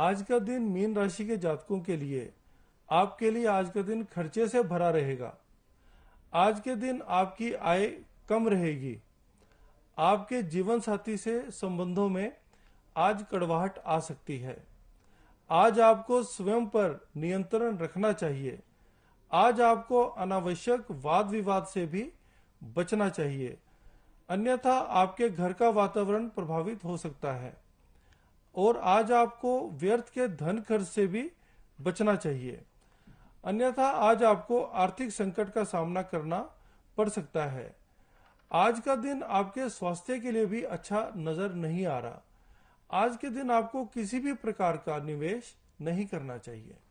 आज का दिन मीन राशि के जातकों के लिए आपके लिए आज का दिन खर्चे से भरा रहेगा आज के दिन आपकी आय कम रहेगी आपके जीवन साथी से संबंधों में आज कड़वाहट आ सकती है आज आपको स्वयं पर नियंत्रण रखना चाहिए आज आपको अनावश्यक वाद विवाद से भी बचना चाहिए अन्यथा आपके घर का वातावरण प्रभावित हो सकता है और आज आपको व्यर्थ के धन खर्च से भी बचना चाहिए अन्यथा आज आपको आर्थिक संकट का सामना करना पड़ सकता है आज का दिन आपके स्वास्थ्य के लिए भी अच्छा नजर नहीं आ रहा आज के दिन आपको किसी भी प्रकार का निवेश नहीं करना चाहिए